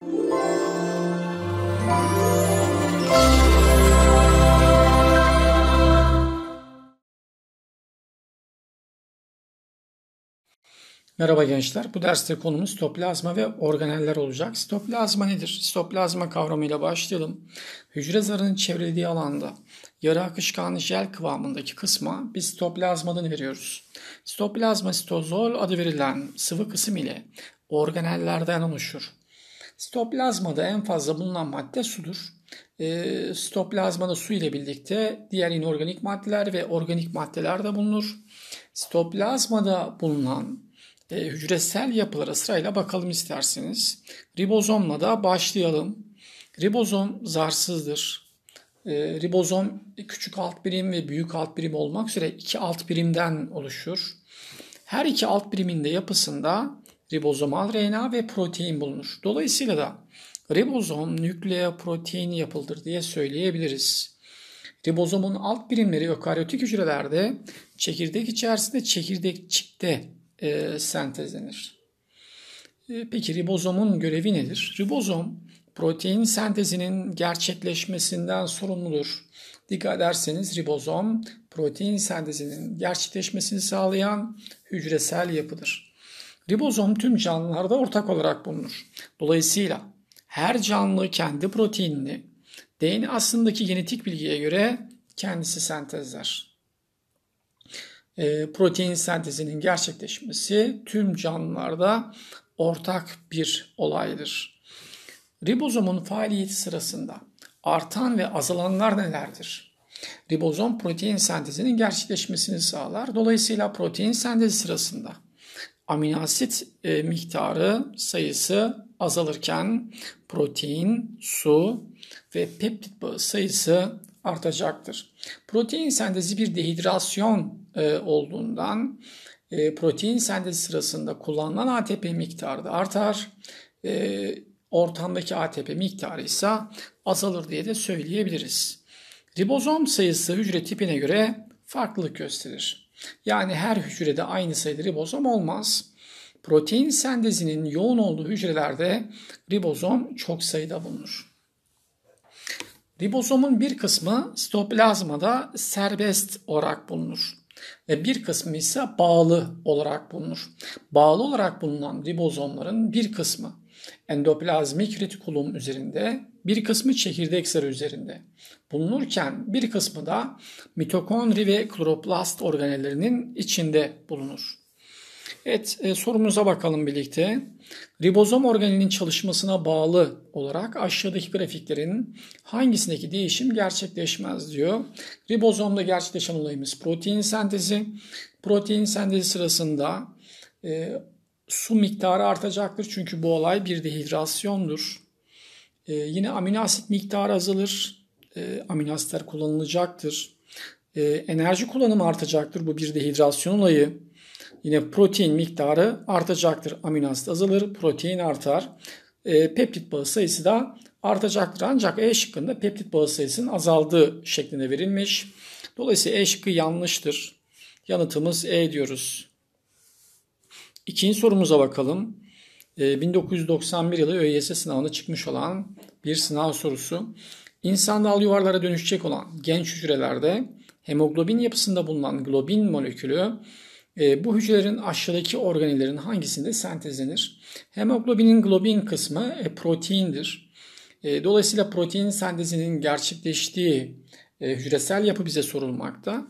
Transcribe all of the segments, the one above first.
Merhaba gençler. Bu derste konumuz stoplazma ve organeller olacak. Stoplazma nedir? Stoplazma kavramıyla başlayalım. Hücre zarının çevrildiği alanda yarı akışkanlı jel kıvamındaki kısma biz stoplazma adını veriyoruz. Stoplazma stozol adı verilen sıvı kısım ile organellerden oluşur. Stoplazmada en fazla bulunan madde sudur. E, ee, stoplazmada su ile birlikte diğer inorganik maddeler ve organik maddeler de bulunur. Stoplazmada bulunan e, hücresel yapılara sırayla bakalım isterseniz. Ribozomla da başlayalım. Ribozom zarsızdır. E, ribozom küçük alt birim ve büyük alt birim olmak üzere iki alt birimden oluşur. Her iki alt biriminde yapısında ribozomal RNA ve protein bulunur. Dolayısıyla da ribozom nükleoprotein yapıldır diye söyleyebiliriz. Ribozomun alt birimleri ökaryotik hücrelerde çekirdek içerisinde çekirdekçikte e, sentezlenir. E, peki ribozomun görevi nedir? Ribozom protein sentezinin gerçekleşmesinden sorumludur. Dikkat ederseniz ribozom protein sentezinin gerçekleşmesini sağlayan hücresel yapıdır. Ribozom tüm canlılarda ortak olarak bulunur. Dolayısıyla her canlı kendi proteinini DNA'sındaki genetik bilgiye göre kendisi sentezler. E, protein sentezinin gerçekleşmesi tüm canlılarda ortak bir olaydır. Ribozomun faaliyeti sırasında artan ve azalanlar nelerdir? Ribozom protein sentezinin gerçekleşmesini sağlar. Dolayısıyla protein sentezi sırasında amino asit e, miktarı sayısı azalırken protein, su ve peptit bağı sayısı artacaktır. Protein sentezi bir dehidrasyon e, olduğundan e, protein sentezi sırasında kullanılan ATP miktarı da artar. E, ortamdaki ATP miktarı ise azalır diye de söyleyebiliriz. Ribozom sayısı hücre tipine göre farklılık gösterir. Yani her hücrede aynı sayıda ribozom olmaz. Protein sentezinin yoğun olduğu hücrelerde ribozom çok sayıda bulunur. Ribozomun bir kısmı sitoplazmada serbest olarak bulunur ve bir kısmı ise bağlı olarak bulunur. Bağlı olarak bulunan ribozomların bir kısmı endoplazmik retikulum üzerinde, bir kısmı çekirdek zarı üzerinde bulunurken bir kısmı da mitokondri ve kloroplast organellerinin içinde bulunur. Evet e, sorumuza bakalım birlikte. Ribozom organelinin çalışmasına bağlı olarak aşağıdaki grafiklerin hangisindeki değişim gerçekleşmez diyor. Ribozomda gerçekleşen olayımız protein sentezi. Protein sentezi sırasında e, su miktarı artacaktır çünkü bu olay bir dehidrasyondur. E, yine amino asit miktarı azalır. E, amino asitler kullanılacaktır. E, enerji kullanımı artacaktır bu bir dehidrasyon olayı. Yine protein miktarı artacaktır. Amino asit azalır, protein artar. E, peptit bağı sayısı da artacaktır. Ancak E şıkkında peptit bağı sayısının azaldığı şeklinde verilmiş. Dolayısıyla E şıkkı yanlıştır. Yanıtımız E diyoruz. İkinci sorumuza bakalım. 1991 ee, yılı ÖYS sınavına çıkmış olan bir sınav sorusu. İnsan dal yuvarlara dönüşecek olan genç hücrelerde hemoglobin yapısında bulunan globin molekülü ee, bu hücrelerin aşağıdaki organellerin hangisinde sentezlenir? Hemoglobinin globin kısmı e, proteindir. E, dolayısıyla protein sentezinin gerçekleştiği e, hücresel yapı bize sorulmakta.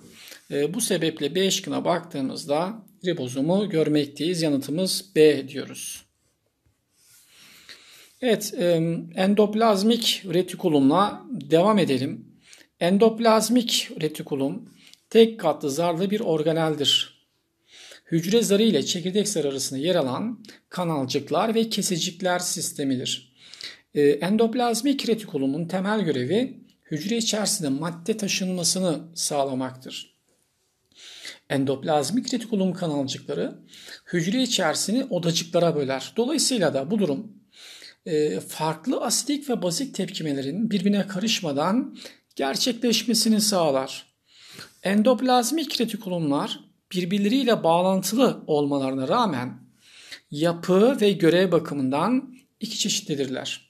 E, bu sebeple B şıkkına baktığımızda ribozomu görmekteyiz. Yanıtımız B diyoruz. Evet, e, endoplazmik retikulumla devam edelim. Endoplazmik retikulum tek katlı zarlı bir organeldir hücre zarı ile çekirdek zarı arasında yer alan kanalcıklar ve kesicikler sistemidir. Ee, endoplazmik retikulumun temel görevi hücre içerisinde madde taşınmasını sağlamaktır. Endoplazmik retikulum kanalcıkları hücre içerisini odacıklara böler. Dolayısıyla da bu durum e, farklı asidik ve bazik tepkimelerin birbirine karışmadan gerçekleşmesini sağlar. Endoplazmik retikulumlar birbirleriyle bağlantılı olmalarına rağmen yapı ve görev bakımından iki çeşitlidirler.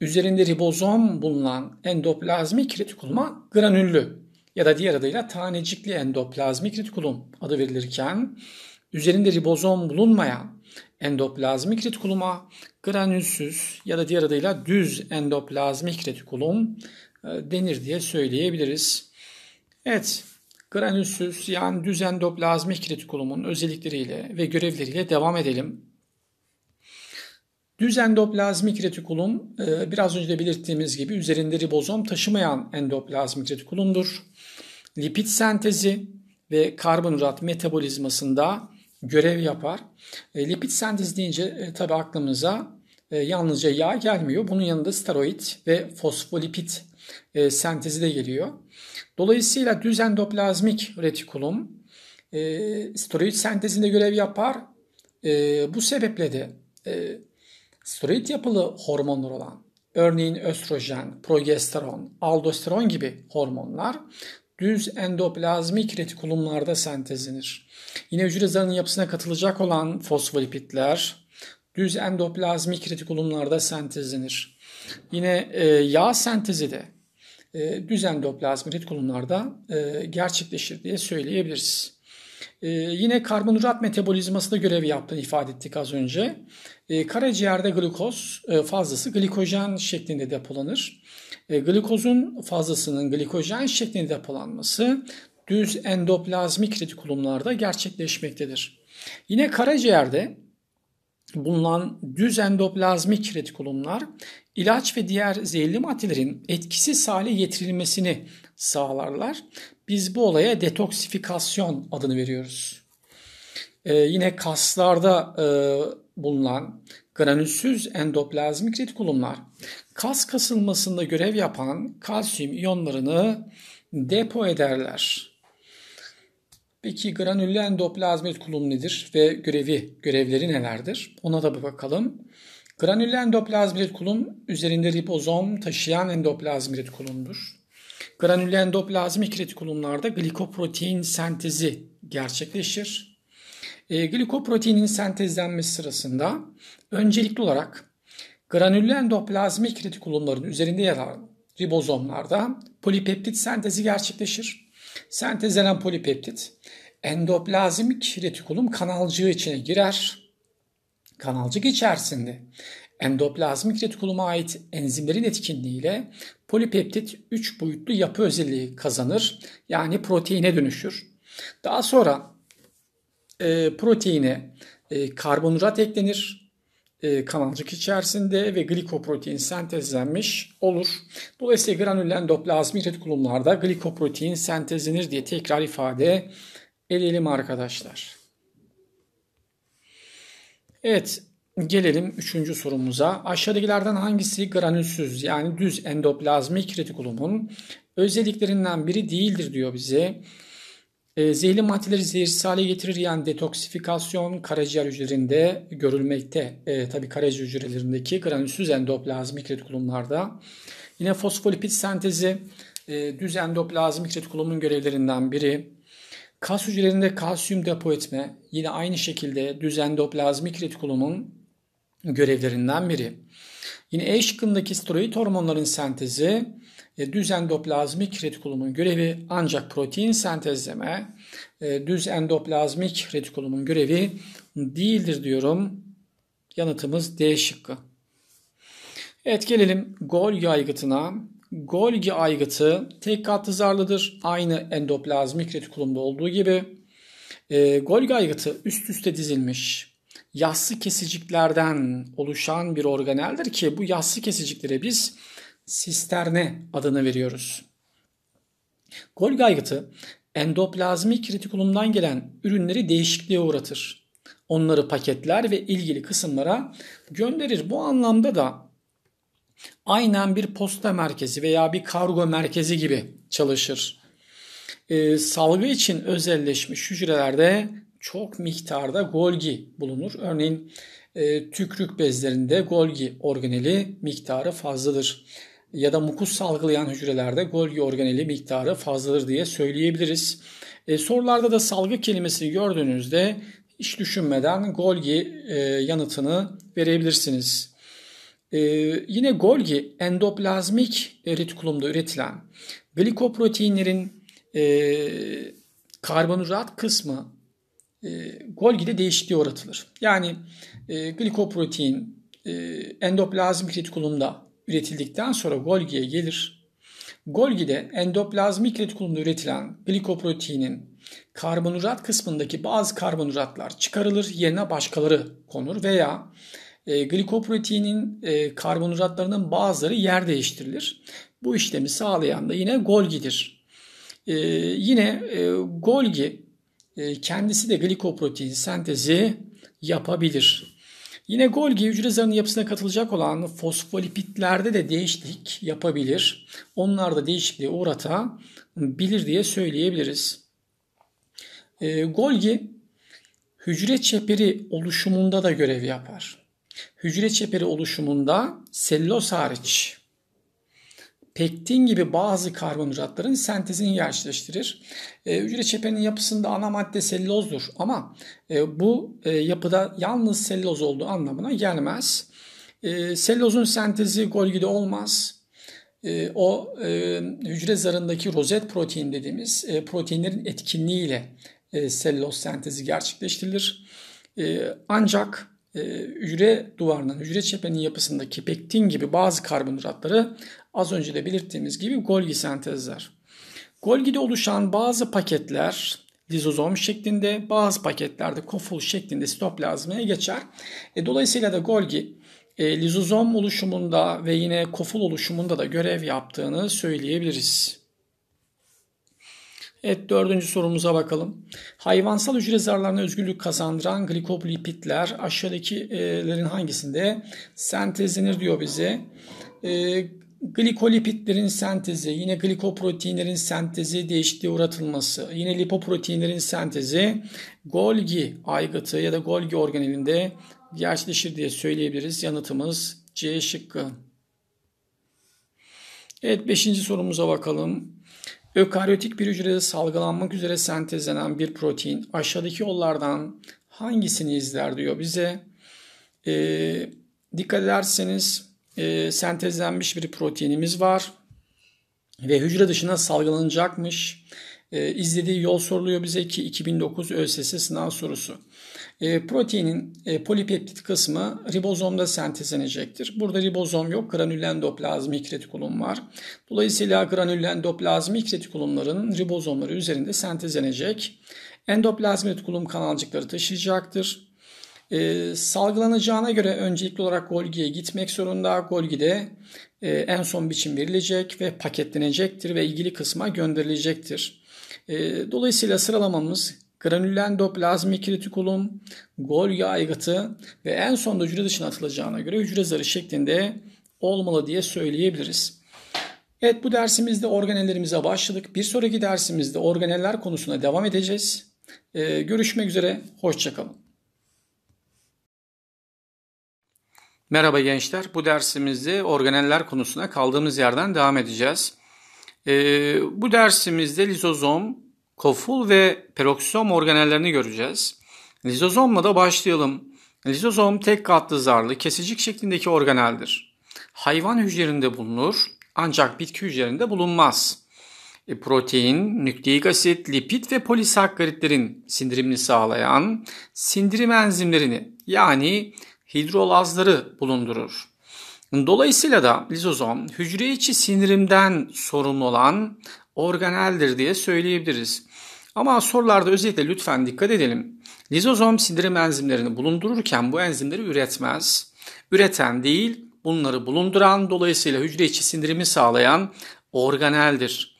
Üzerinde ribozom bulunan endoplazmik retikuluma granüllü ya da diğer adıyla tanecikli endoplazmik retikulum adı verilirken üzerinde ribozom bulunmayan endoplazmik retikuluma granülsüz ya da diğer adıyla düz endoplazmik retikulum e, denir diye söyleyebiliriz. Evet, granülsüz yani düz endoplazmik retikulumun özellikleriyle ve görevleriyle devam edelim. Düz endoplazmik retikulum e, biraz önce de belirttiğimiz gibi üzerinde ribozom taşımayan endoplazmik retikulumdur. Lipid sentezi ve karbonhidrat metabolizmasında görev yapar. E, lipid sentezi deyince e, tabi aklımıza yalnızca yağ gelmiyor. Bunun yanında steroid ve fosfolipid e, sentezi de geliyor. Dolayısıyla düz endoplazmik retikulum e, steroid sentezinde görev yapar. E, bu sebeple de e, steroid yapılı hormonlar olan örneğin östrojen, progesteron, aldosteron gibi hormonlar düz endoplazmik retikulumlarda sentezlenir. Yine hücre zarının yapısına katılacak olan fosfolipitler düz endoplazmik retikulumlarda sentezlenir. Yine e, yağ sentezi de e, düzende plazmarit kulunlarda e, gerçekleşir diye söyleyebiliriz. E, yine karbonhidrat metabolizması da görevi yaptığını ifade ettik az önce. E, karaciğerde glukoz e, fazlası glikojen şeklinde depolanır. E, Glukozun fazlasının glikojen şeklinde depolanması düz endoplazmik retikulumlarda gerçekleşmektedir. Yine karaciğerde bulunan düz endoplazmik retikulumlar ilaç ve diğer zehirli maddelerin etkisiz hale getirilmesini sağlarlar. Biz bu olaya detoksifikasyon adını veriyoruz. Ee, yine kaslarda e, bulunan granülsüz endoplazmik retikulumlar kas kasılmasında görev yapan kalsiyum iyonlarını depo ederler. Peki granüller endoplazmit kulum nedir ve görevi, görevleri nelerdir? Ona da bir bakalım. Granüller endoplazmit kulum üzerinde ribozom taşıyan endoplazmit kulumdur. Granüller endoplazmik retikulumlarda glikoprotein sentezi gerçekleşir. E, glikoproteinin sentezlenmesi sırasında öncelikli olarak granüller endoplazmik retikulumların üzerinde yer alan ribozomlarda polipeptit sentezi gerçekleşir. Sentezlenen polipeptit endoplazmik retikulum kanalcığı içine girer. Kanalcık içerisinde endoplazmik retikuluma ait enzimlerin etkinliğiyle polipeptit 3 boyutlu yapı özelliği kazanır. Yani proteine dönüşür. Daha sonra e, proteine e, karbonhidrat eklenir. E, kanalcık içerisinde ve glikoprotein sentezlenmiş olur. Dolayısıyla granüller endoplazmik retikulumlarda glikoprotein sentezlenir diye tekrar ifade edelim arkadaşlar. Evet gelelim üçüncü sorumuza. Aşağıdakilerden hangisi granülsüz yani düz endoplazmik retikulumun özelliklerinden biri değildir diyor bize. Ee, zehirli maddeleri zehirsiz hale getirir yani detoksifikasyon karaciğer hücrelerinde görülmekte. E, ee, Tabi karaciğer hücrelerindeki granülsüz endoplazmik retikulumlarda. Yine fosfolipid sentezi e, düz endoplazmik retikulumun görevlerinden biri. Kas hücrelerinde kalsiyum depo etme yine aynı şekilde düz endoplazmik retikulumun görevlerinden biri. Yine E şıkkındaki steroid hormonların sentezi e, düz endoplazmik retikulumun görevi ancak protein sentezleme, e, düz endoplazmik retikulumun görevi değildir diyorum. Yanıtımız D şıkkı. Evet gelelim Golgi aygıtına. Golgi aygıtı tek katlı zarlıdır. Aynı endoplazmik retikulumda olduğu gibi. E, Golgi aygıtı üst üste dizilmiş yassı kesiciklerden oluşan bir organeldir ki bu yassı kesiciklere biz sisterne adını veriyoruz. Golgi aygıtı endoplazmik retikulumdan gelen ürünleri değişikliğe uğratır. Onları paketler ve ilgili kısımlara gönderir. Bu anlamda da aynen bir posta merkezi veya bir kargo merkezi gibi çalışır. Ee, salgı için özelleşmiş hücrelerde çok miktarda Golgi bulunur. Örneğin e, tükrük bezlerinde Golgi organeli miktarı fazladır ya da mukus salgılayan hücrelerde Golgi organeli miktarı fazladır diye söyleyebiliriz. E, sorularda da salgı kelimesini gördüğünüzde hiç düşünmeden Golgi e, yanıtını verebilirsiniz. E, yine Golgi endoplazmik retikulumda üretilen glikoproteinlerin e, karbonhidrat kısmı e, Golgi'de değişikliğe uğratılır. Yani e, glikoprotein e, endoplazmik retikulumda üretildikten sonra Golgi'ye gelir. Golgi'de endoplazmik retikulumda üretilen glikoproteinin karbonhidrat kısmındaki bazı karbonhidratlar çıkarılır yerine başkaları konur veya e, glikoproteinin e, karbonhidratlarının bazıları yer değiştirilir. Bu işlemi sağlayan da yine Golgi'dir. E, yine e, Golgi e, kendisi de glikoprotein sentezi yapabilir. Yine Golgi hücre zarının yapısına katılacak olan fosfolipitlerde de değişiklik yapabilir. Onlar da değişikliğe uğratabilir diye söyleyebiliriz. E, ee, Golgi hücre çeperi oluşumunda da görev yapar. Hücre çeperi oluşumunda selüloz hariç pektin gibi bazı karbonhidratların sentezini gerçekleştirir. E, hücre çepenin yapısında ana madde selülozdur ama e, bu e, yapıda yalnız selüloz olduğu anlamına gelmez. E, selülozun sentezi Golgi'de olmaz. E, o e, hücre zarındaki rozet protein dediğimiz e, proteinlerin etkinliğiyle e, selüloz sentezi gerçekleştirilir. E, ancak e, hücre duvarının, hücre çepenin yapısındaki pektin gibi bazı karbonhidratları az önce de belirttiğimiz gibi Golgi sentezler. Golgi'de oluşan bazı paketler lizozom şeklinde, bazı paketlerde koful şeklinde sitoplazmaya geçer. E, dolayısıyla da Golgi e, lizozom oluşumunda ve yine koful oluşumunda da görev yaptığını söyleyebiliriz. Evet dördüncü sorumuza bakalım. Hayvansal hücre zarlarına özgürlük kazandıran glikoplipitler aşağıdakilerin hangisinde sentezlenir diyor bize. E, Glikolipitlerin sentezi, yine glikoproteinlerin sentezi değiştiği uğratılması, yine lipoproteinlerin sentezi Golgi aygıtı ya da Golgi organelinde gerçleşir diye söyleyebiliriz. Yanıtımız C şıkkı. Evet 5. sorumuza bakalım. Ökaryotik bir hücrede salgılanmak üzere sentezlenen bir protein aşağıdaki yollardan hangisini izler diyor bize. Ee, dikkat ederseniz e, sentezlenmiş bir proteinimiz var ve hücre dışına salgılanacakmış. E, izlediği yol soruluyor bize ki 2009 ÖSS sınav sorusu. E, proteinin e, polipeptit kısmı ribozomda sentezlenecektir. Burada ribozom yok, granülendoplazmik retikulum var. Dolayısıyla granülendoplazmik retikulumların ribozomları üzerinde sentezlenecek. Endoplazmik retikulum kanalcıkları taşıyacaktır. E, salgılanacağına göre öncelikli olarak Golgi'ye gitmek zorunda. Golgi'de e, en son biçim verilecek ve paketlenecektir ve ilgili kısma gönderilecektir. E, dolayısıyla sıralamamız granülendo plazmik retikulum, Golgi aygıtı ve en son da hücre dışına atılacağına göre hücre zarı şeklinde olmalı diye söyleyebiliriz. Evet bu dersimizde organellerimize başladık. Bir sonraki dersimizde organeller konusuna devam edeceğiz. Ee, görüşmek üzere, hoşçakalın. Merhaba gençler, bu dersimizde organeller konusuna kaldığımız yerden devam edeceğiz. Ee, bu dersimizde lizozom, koful ve peroksom organellerini göreceğiz. Lizozomla da başlayalım. Lizozom tek katlı zarlı, kesicik şeklindeki organeldir. Hayvan hücrelerinde bulunur ancak bitki hücrelerinde bulunmaz. E, protein, nükleik asit, lipid ve polisakkaritlerin sindirimini sağlayan sindirim enzimlerini yani hidrolazları bulundurur. Dolayısıyla da lizozom hücre içi sindirimden sorumlu olan organeldir diye söyleyebiliriz. Ama sorularda özellikle lütfen dikkat edelim. Lizozom sindirim enzimlerini bulundururken bu enzimleri üretmez. Üreten değil, bunları bulunduran dolayısıyla hücre içi sindirimi sağlayan organeldir.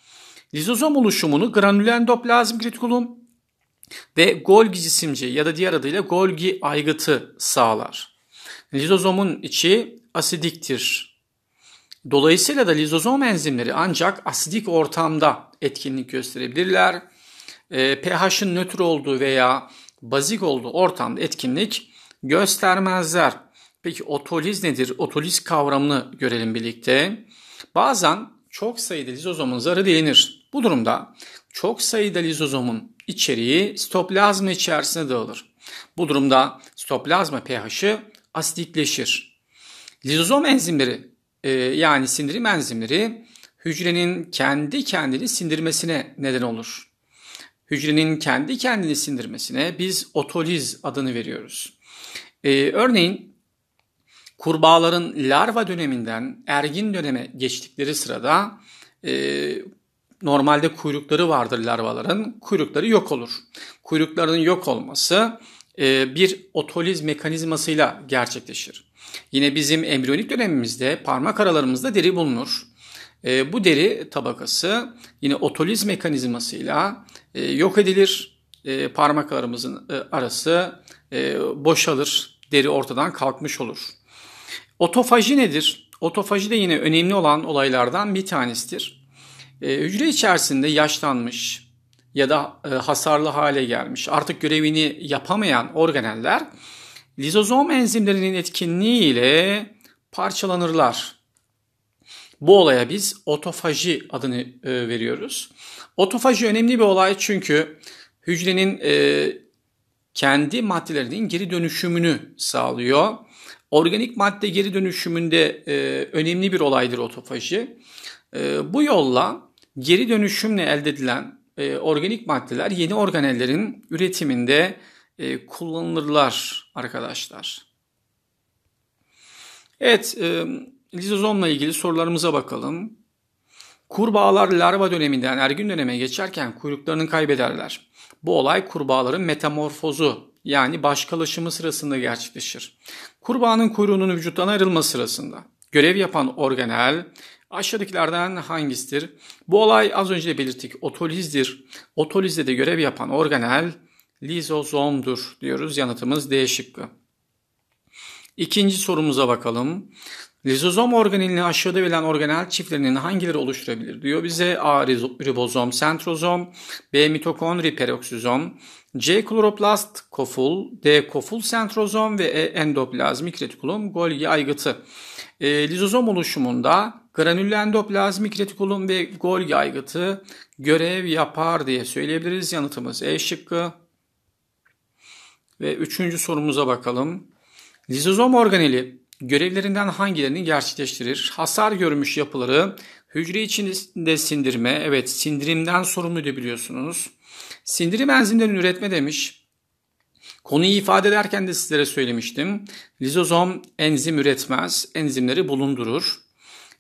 Lizozom oluşumunu granül endoplazm retikulum ve Golgi cisimci ya da diğer adıyla Golgi aygıtı sağlar lizozomun içi asidiktir. Dolayısıyla da lizozom enzimleri ancak asidik ortamda etkinlik gösterebilirler. E, pH'ın nötr olduğu veya bazik olduğu ortamda etkinlik göstermezler. Peki otoliz nedir? Otoliz kavramını görelim birlikte. Bazen çok sayıda lizozomun zarı delinir. Bu durumda çok sayıda lizozomun içeriği stoplazma içerisine dağılır. Bu durumda stoplazma pH'i asidikleşir. Lizozom enzimleri e, yani sindirim enzimleri hücrenin kendi kendini sindirmesine neden olur. Hücrenin kendi kendini sindirmesine biz otoliz adını veriyoruz. E, örneğin kurbağaların larva döneminden ergin döneme geçtikleri sırada e, normalde kuyrukları vardır larvaların. Kuyrukları yok olur. Kuyruklarının yok olması e, bir otoliz mekanizmasıyla gerçekleşir. Yine bizim embriyonik dönemimizde parmak aralarımızda deri bulunur. E, bu deri tabakası yine otoliz mekanizmasıyla e, yok edilir. Parmak aralarımızın arası boşalır. Deri ortadan kalkmış olur. Otofaji nedir? Otofaji de yine önemli olan olaylardan bir tanesidir. Hücre içerisinde yaşlanmış, ya da e, hasarlı hale gelmiş, artık görevini yapamayan organeller lizozom enzimlerinin etkinliği ile parçalanırlar. Bu olaya biz otofaji adını e, veriyoruz. Otofaji önemli bir olay çünkü hücrenin e, kendi maddelerinin geri dönüşümünü sağlıyor. Organik madde geri dönüşümünde önemli bir olaydır otofaji. Bu yolla geri dönüşümle elde edilen e, organik maddeler yeni organellerin üretiminde e, kullanılırlar arkadaşlar. Evet, e, lizozomla ilgili sorularımıza bakalım. Kurbağalar larva döneminden ergün döneme geçerken kuyruklarını kaybederler. Bu olay kurbağaların metamorfozu yani başkalaşımı sırasında gerçekleşir. Kurbağanın kuyruğunun vücuttan ayrılma sırasında görev yapan organel Aşağıdakilerden hangisidir? Bu olay az önce belirttik otolizdir. Otolizde de görev yapan organel lizozomdur diyoruz. Yanıtımız D şıkkı. İkinci sorumuza bakalım. Lizozom organelini aşağıda verilen organel çiftlerinin hangileri oluşturabilir diyor. Bize A ribozom, sentrozom, B mitokondri peroksizom, C kloroplast koful, D koful sentrozom ve E endoplazmik retikulum Golgi aygıtı. E, lizozom oluşumunda granüllendoplazmik retikulum ve Golgi aygıtı görev yapar diye söyleyebiliriz. Yanıtımız E şıkkı. Ve üçüncü sorumuza bakalım. Lizozom organeli görevlerinden hangilerini gerçekleştirir? Hasar görmüş yapıları hücre içinde sindirme, evet sindirimden sorumlu sorumluydu biliyorsunuz. Sindirim enzimlerini üretme demiş. Konuyu ifade ederken de sizlere söylemiştim. Lizozom enzim üretmez, enzimleri bulundurur.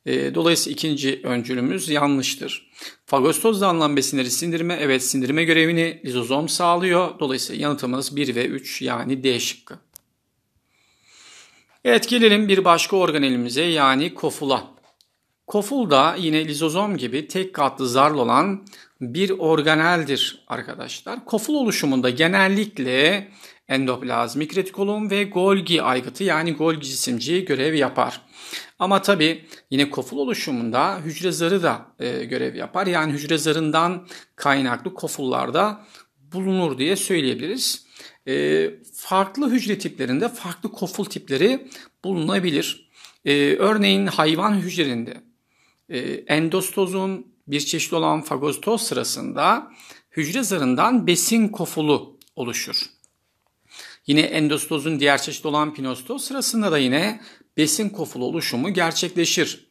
Ee, dolayısıyla ikinci öncülümüz yanlıştır. Fagostoz anlam besinleri sindirme, evet sindirme görevini lizozom sağlıyor. Dolayısıyla yanıtımız 1 ve 3 yani D şıkkı. Evet gelelim bir başka organelimize yani kofula. Koful da yine lizozom gibi tek katlı zarlı olan bir organeldir arkadaşlar. Koful oluşumunda genellikle endoplazmik retikulum ve Golgi aygıtı yani Golgi cisimciği görev yapar. Ama tabi yine koful oluşumunda hücre zarı da e, görev yapar. Yani hücre zarından kaynaklı kofullarda bulunur diye söyleyebiliriz. E, farklı hücre tiplerinde farklı koful tipleri bulunabilir. E, örneğin hayvan hücrelerinde e, endostozun bir çeşit olan fagostoz sırasında hücre zarından besin kofulu oluşur. Yine endostozun diğer çeşidi olan pinostoz sırasında da yine besin kofulu oluşumu gerçekleşir.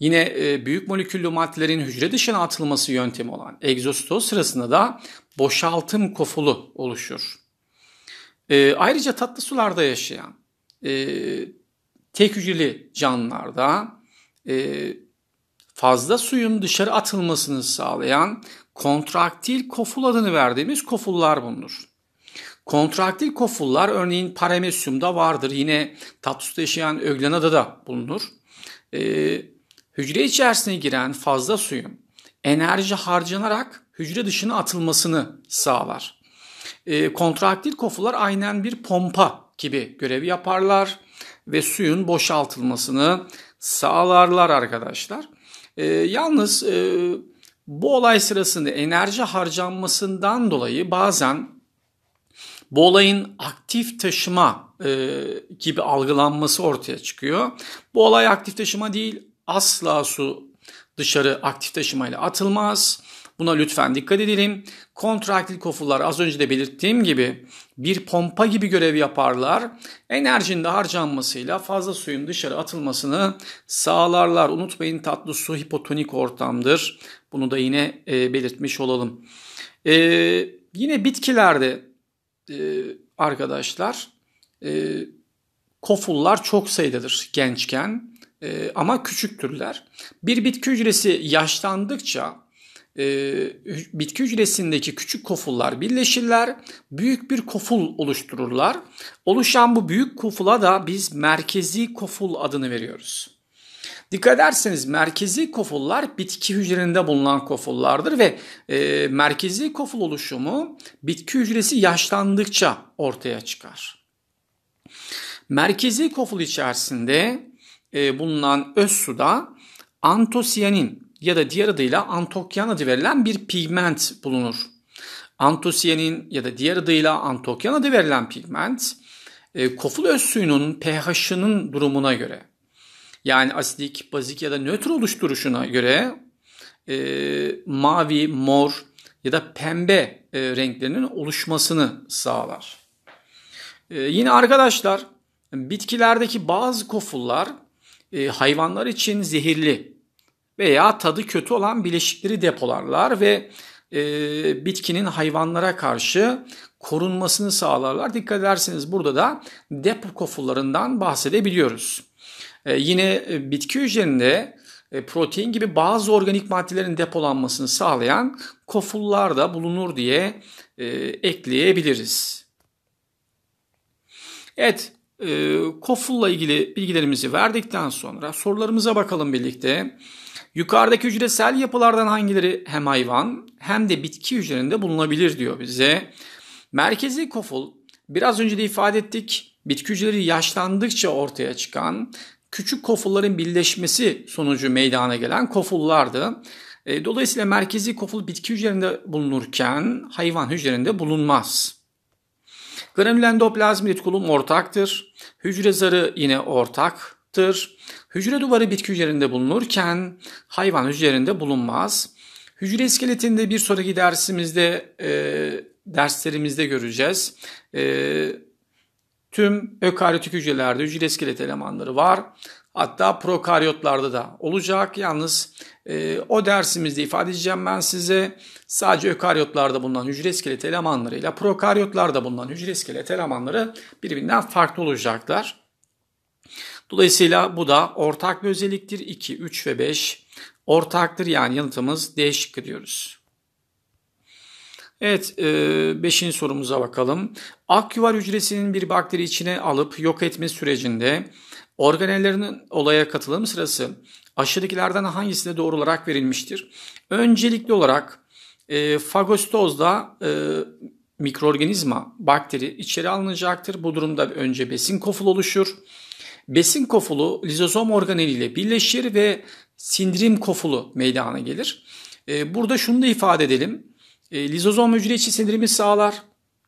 Yine e, büyük moleküllü maddelerin hücre dışına atılması yöntemi olan egzostoz sırasında da boşaltım kofulu oluşur. E, ayrıca tatlı sularda yaşayan e, tek hücreli canlılarda e, fazla suyun dışarı atılmasını sağlayan kontraktil koful adını verdiğimiz kofullar bulunur. Kontraktil kofullar örneğin paramesyumda vardır. Yine tatlusta yaşayan öglenada da bulunur. E, hücre içerisine giren fazla suyun enerji harcanarak hücre dışına atılmasını sağlar. E, kontraktil kofular aynen bir pompa gibi görev yaparlar ve suyun boşaltılmasını sağlarlar arkadaşlar. E, yalnız e, bu olay sırasında enerji harcanmasından dolayı bazen bu olayın aktif taşıma e, gibi algılanması ortaya çıkıyor. Bu olay aktif taşıma değil asla su dışarı aktif taşımayla atılmaz. Buna lütfen dikkat edelim. Kontraktil kofullar az önce de belirttiğim gibi bir pompa gibi görev yaparlar. Enerjinin de harcanmasıyla fazla suyun dışarı atılmasını sağlarlar. Unutmayın tatlı su hipotonik ortamdır. Bunu da yine e, belirtmiş olalım. E, yine bitkilerde e, arkadaşlar e, kofullar çok sayıdadır gençken e, ama küçüktürler. Bir bitki hücresi yaşlandıkça e, bitki hücresindeki küçük kofullar birleşirler. Büyük bir koful oluştururlar. Oluşan bu büyük kofula da biz merkezi koful adını veriyoruz. Dikkat ederseniz merkezi kofullar bitki hücrelerinde bulunan kofullardır ve e, merkezi koful oluşumu bitki hücresi yaşlandıkça ortaya çıkar. Merkezi koful içerisinde e, bulunan öz suda antosiyanin ya da diğer adıyla antokyan adı verilen bir pigment bulunur. Antosiyanin ya da diğer adıyla antokyan adı verilen pigment, e, koful öz suyunun pH'ının durumuna göre yani asidik, bazik ya da nötr oluşturuşuna göre e, mavi, mor ya da pembe e, renklerinin oluşmasını sağlar. E, yine arkadaşlar bitkilerdeki bazı kofullar e, hayvanlar için zehirli veya tadı kötü olan bileşikleri depolarlar ve e, bitkinin hayvanlara karşı korunmasını sağlarlar. Dikkat ederseniz burada da depo kofullarından bahsedebiliyoruz. Ee, yine e, bitki hücrinde e, protein gibi bazı organik maddelerin depolanmasını sağlayan kofullar da bulunur diye e, ekleyebiliriz. Evet, kofulla ilgili bilgilerimizi verdikten sonra sorularımıza bakalım birlikte. Yukarıdaki hücresel yapılardan hangileri hem hayvan hem de bitki hücrelerinde bulunabilir diyor bize. Merkezi koful biraz önce de ifade ettik bitki hücreleri yaşlandıkça ortaya çıkan küçük kofulların birleşmesi sonucu meydana gelen kofullardı. E, dolayısıyla merkezi koful bitki hücrelerinde bulunurken hayvan hücrelerinde bulunmaz. Granülendoplazmid kulum ortaktır. Hücre zarı yine ortaktır. Hücre duvarı bitki hücrelerinde bulunurken hayvan hücrelerinde bulunmaz. Hücre iskeletinde bir sonraki dersimizde e, derslerimizde göreceğiz. E, tüm ökaryotik hücrelerde hücre iskelet elemanları var. Hatta prokaryotlarda da olacak. Yalnız e, o dersimizde ifade edeceğim ben size. Sadece ökaryotlarda bulunan hücre iskelet ile prokaryotlarda bulunan hücre iskelet elemanları birbirinden farklı olacaklar. Dolayısıyla bu da ortak bir özelliktir. 2, 3 ve 5 ortaktır yani yanıtımız D şıkkı diyoruz. Evet, e, beşinci sorumuza bakalım. Akyuvar hücresinin bir bakteri içine alıp yok etme sürecinde organellerinin olaya katılım sırası aşağıdakilerden hangisine doğru olarak verilmiştir? Öncelikli olarak e, fagostozda e, mikroorganizma, bakteri içeri alınacaktır. Bu durumda önce besin kofulu oluşur. Besin kofulu lizozom organeliyle birleşir ve sindirim kofulu meydana gelir. E, burada şunu da ifade edelim. E, lizozom hücre içi sindirimi sağlar.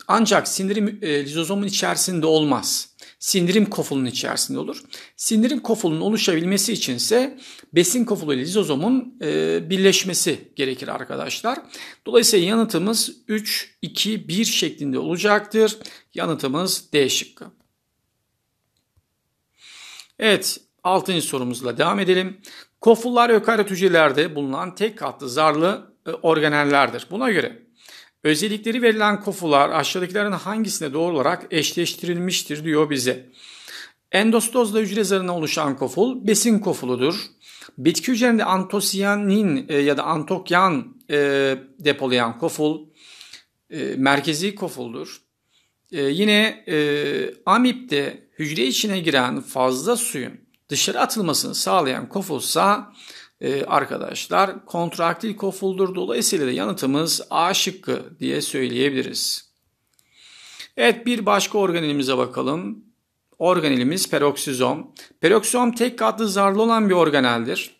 Ancak sindirim e, lizozomun içerisinde olmaz. Sindirim kofunun içerisinde olur. Sindirim kofunun oluşabilmesi için ise besin kofulu ile lizozomun e, birleşmesi gerekir arkadaşlar. Dolayısıyla yanıtımız 3, 2, 1 şeklinde olacaktır. Yanıtımız D şıkkı. Evet 6. sorumuzla devam edelim. Kofullar ökaryot hücrelerde bulunan tek katlı zarlı e, organellerdir. Buna göre özellikleri verilen kofular aşağıdakilerin hangisine doğru olarak eşleştirilmiştir diyor bize. Endostozla hücre zarına oluşan koful besin kofuludur. Bitki hücrende antosiyanin e, ya da antokyan e, depolayan koful merkezi kofuldur. yine amipte hücre içine giren fazla suyun dışarı atılmasını sağlayan kofulsa ee, arkadaşlar kontraktil kofuldur. Dolayısıyla da yanıtımız A şıkkı diye söyleyebiliriz. Evet bir başka organelimize bakalım. Organelimiz peroksizom. Peroksizom tek katlı zarlı olan bir organeldir.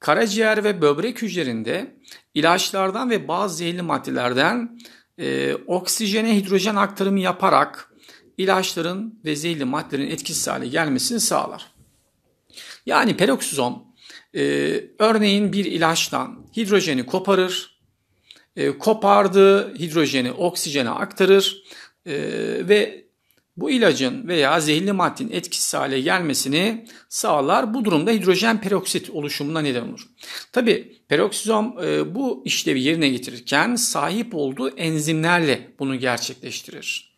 Karaciğer ve böbrek hücrelerinde ilaçlardan ve bazı zehirli maddelerden e, oksijene hidrojen aktarımı yaparak ilaçların ve zehirli maddelerin etkisiz hale gelmesini sağlar. Yani peroksizom e, örneğin bir ilaçtan hidrojeni koparır, e, kopardığı hidrojeni oksijene aktarır e, ve bu ilacın veya zehirli maddenin etkisiz hale gelmesini sağlar. Bu durumda hidrojen peroksit oluşumuna neden olur. Tabi peroksizom e, bu işlevi yerine getirirken sahip olduğu enzimlerle bunu gerçekleştirir.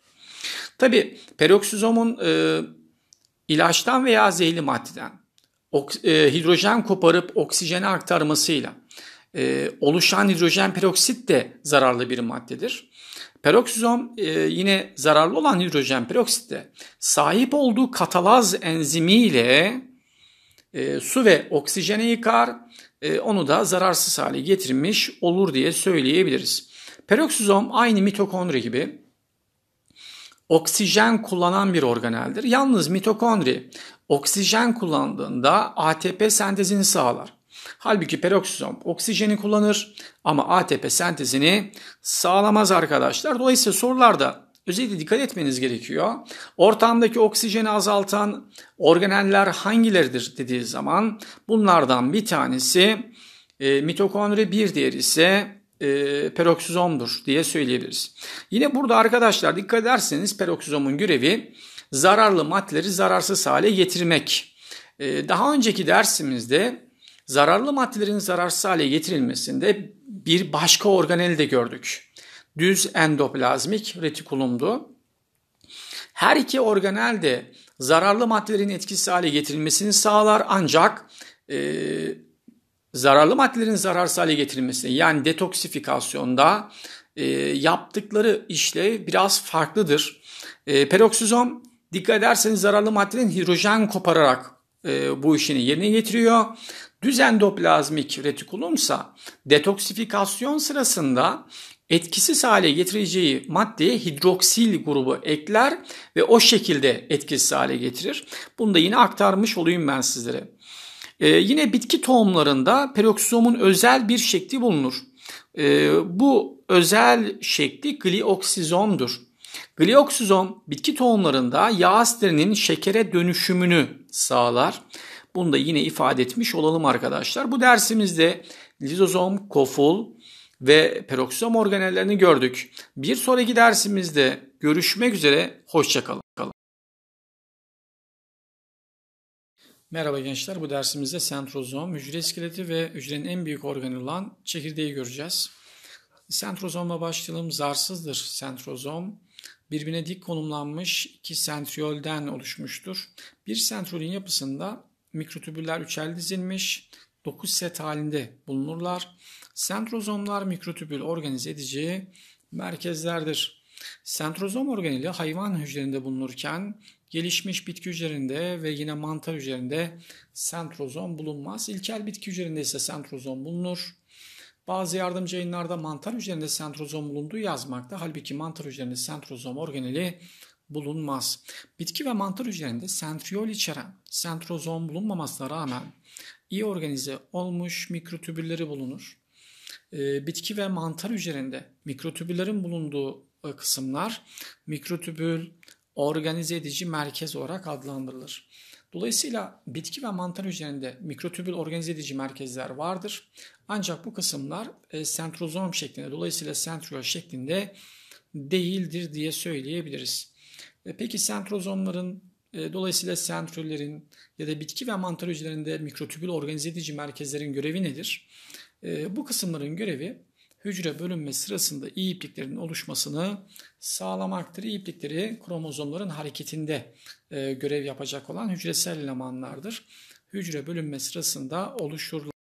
Tabi peroksizomun e, ilaçtan veya zehirli maddeden e, hidrojen koparıp oksijene aktarmasıyla e, oluşan hidrojen peroksit de zararlı bir maddedir. Peroksizom e, yine zararlı olan hidrojen peroksit de sahip olduğu katalaz enzimiyle e, su ve oksijeni yıkar, e, onu da zararsız hale getirmiş olur diye söyleyebiliriz. Peroksizom aynı mitokondri gibi oksijen kullanan bir organeldir. Yalnız mitokondri oksijen kullandığında ATP sentezini sağlar. Halbuki peroksizom oksijeni kullanır ama ATP sentezini sağlamaz arkadaşlar. Dolayısıyla sorularda özellikle dikkat etmeniz gerekiyor. Ortamdaki oksijeni azaltan organeller hangileridir dediği zaman bunlardan bir tanesi e, mitokondri, bir diğeri ise e, peroksizomdur diye söyleyebiliriz. Yine burada arkadaşlar dikkat ederseniz peroksizomun görevi zararlı maddeleri zararsız hale getirmek. E, daha önceki dersimizde zararlı maddelerin zararsız hale getirilmesinde bir başka organeli de gördük. Düz endoplazmik retikulumdu. Her iki organel de zararlı maddelerin etkisiz hale getirilmesini sağlar ancak e, zararlı maddelerin zararsız hale getirilmesi yani detoksifikasyonda e, yaptıkları işle biraz farklıdır. E, peroksizom dikkat ederseniz zararlı maddenin hidrojen kopararak e, bu işini yerine getiriyor. Düzendoplazmik retikulumsa detoksifikasyon sırasında etkisiz hale getireceği maddeye hidroksil grubu ekler ve o şekilde etkisiz hale getirir. Bunu da yine aktarmış olayım ben sizlere. Ee, yine bitki tohumlarında peroksomun özel bir şekli bulunur. Ee, bu özel şekli glioksizomdur. Glioksizom bitki tohumlarında yağ asitlerinin şekere dönüşümünü sağlar. Bunu da yine ifade etmiş olalım arkadaşlar. Bu dersimizde lizozom, kofol ve peroksom organellerini gördük. Bir sonraki dersimizde görüşmek üzere, hoşçakalın. Merhaba gençler, bu dersimizde sentrozom, hücre iskeleti ve hücrenin en büyük organı olan çekirdeği göreceğiz. Sentrozomla başlayalım. Zarsızdır sentrozom. Birbirine dik konumlanmış iki sentriolden oluşmuştur. Bir sentriolün yapısında mikrotübüller üçer dizilmiş, 9 set halinde bulunurlar. Sentrozomlar mikrotübül organize edici merkezlerdir. Sentrozom organeli hayvan hücrelerinde bulunurken Gelişmiş bitki üzerinde ve yine mantar üzerinde sentrozom bulunmaz. İlkel bitki üzerinde ise sentrozom bulunur. Bazı yardımcı yayınlarda mantar üzerinde sentrozom bulunduğu yazmakta. Halbuki mantar üzerinde sentrozom organeli bulunmaz. Bitki ve mantar üzerinde sentriol içeren sentrozom bulunmamasına rağmen iyi organize olmuş mikrotübülleri bulunur. Ee, bitki ve mantar üzerinde mikrotübüllerin bulunduğu e, kısımlar mikrotübül, organize edici merkez olarak adlandırılır. Dolayısıyla bitki ve mantar üzerinde mikrotübül organize edici merkezler vardır. Ancak bu kısımlar e, sentrozom şeklinde dolayısıyla sentriol şeklinde değildir diye söyleyebiliriz. E, peki sentrozomların e, dolayısıyla sentrollerin ya da bitki ve mantar hücrelerinde mikrotübül organize edici merkezlerin görevi nedir? bu kısımların görevi hücre bölünme sırasında iyi e ipliklerin oluşmasını sağlamaktır. İyi e iplikleri kromozomların hareketinde e, görev yapacak olan hücresel elemanlardır. Hücre bölünme sırasında oluşurlar.